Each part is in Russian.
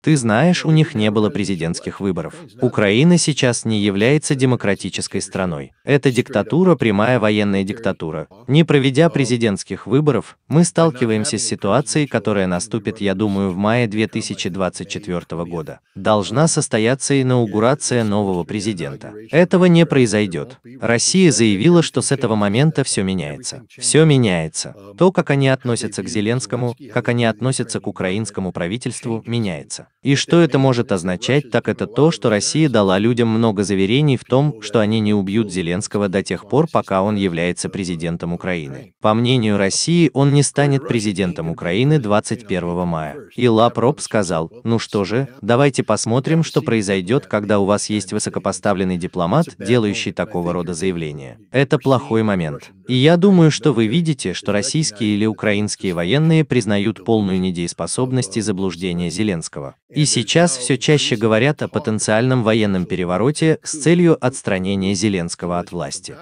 Ты знаешь, у них не было президентских выборов. Украина сейчас не является демократической страной. Это диктатура, прямая военная диктатура. Не проведя президентских выборов, мы сталкиваемся с ситуацией, которая наступит, я думаю, в мае 2024 года. Должна состояться инаугурация нового президента. Этого не произойдет. Россия заявила, что с этого момента все меняется. Все меняется. То, как они относятся к Зеленскому, как они относятся к украинскому правительству, меняется. И что это может означать, так это то, что Россия дала людям много заверений в том, что они не убьют Зеленского до тех пор, пока он является президентом Украины. По мнению России, он не станет президентом Украины 21 мая. И Лапроб сказал, ну что же, давайте посмотрим, что произойдет, когда у вас есть высокопоставленный дипломат, делающий такого рода заявление. Это плохой момент. И я думаю, что вы видите, что российские или украинские военные признают полную недееспособность и заблуждение Зеленского. И сейчас все чаще говорят о потенциальном военном перевороте с целью отстранения Зеленского от власти.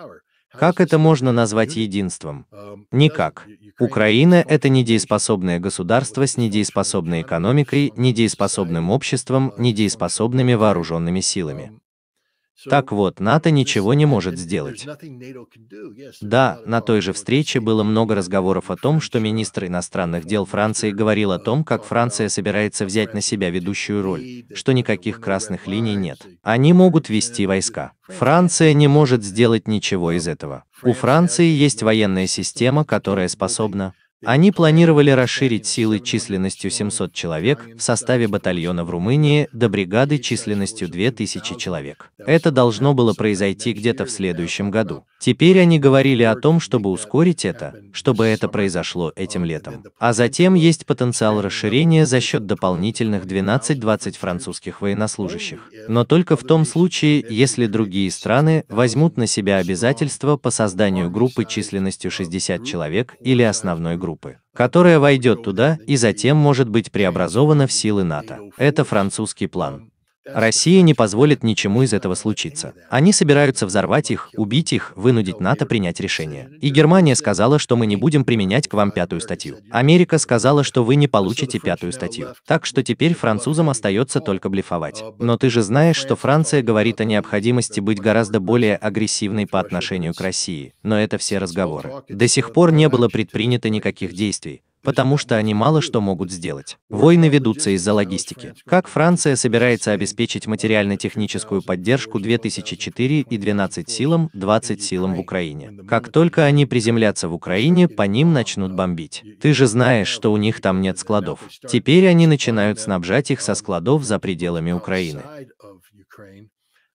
Как это можно назвать единством? Никак. Украина – это недееспособное государство с недееспособной экономикой, недееспособным обществом, недееспособными вооруженными силами. Так вот, НАТО ничего не может сделать. Да, на той же встрече было много разговоров о том, что министр иностранных дел Франции говорил о uh, том, как Франция собирается взять на себя ведущую роль, что никаких красных линий нет. Они могут вести uh, войска. Франция не uh, может сделать ничего из этого. У Франции есть военная система, которая способна они планировали расширить силы численностью 700 человек в составе батальона в Румынии до бригады численностью 2000 человек. Это должно было произойти где-то в следующем году. Теперь они говорили о том, чтобы ускорить это, чтобы это произошло этим летом. А затем есть потенциал расширения за счет дополнительных 12-20 французских военнослужащих. Но только в том случае, если другие страны возьмут на себя обязательства по созданию группы численностью 60 человек или основной группы группы, которая войдет туда и затем может быть преобразована в силы НАТО. Это французский план. Россия не позволит ничему из этого случиться. Они собираются взорвать их, убить их, вынудить НАТО принять решение. И Германия сказала, что мы не будем применять к вам пятую статью. Америка сказала, что вы не получите пятую статью. Так что теперь французам остается только блефовать. Но ты же знаешь, что Франция говорит о необходимости быть гораздо более агрессивной по отношению к России. Но это все разговоры. До сих пор не было предпринято никаких действий потому что они мало что могут сделать. Войны ведутся из-за логистики. Как Франция собирается обеспечить материально-техническую поддержку 2004 и 12 силам, 20 силам в Украине? Как только они приземлятся в Украине, по ним начнут бомбить. Ты же знаешь, что у них там нет складов. Теперь они начинают снабжать их со складов за пределами Украины.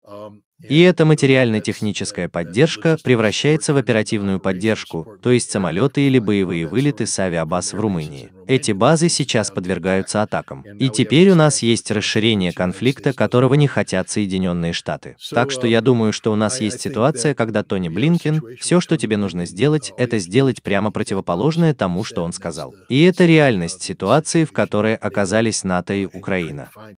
Um, и эта материально-техническая uh, поддержка превращается в оперативную поддержку, то есть самолеты или боевые вылеты с авиабаз в Румынии. Эти базы сейчас подвергаются атакам. И теперь у нас есть расширение конфликта, которого не хотят Соединенные Штаты. Так что я um, думаю, что у нас есть ситуация, когда Тони Блинкин, все, что тебе нужно сделать, это сделать прямо противоположное тому, что он сказал. И это реальность uh, ситуации, в которой оказались НАТО и Украина.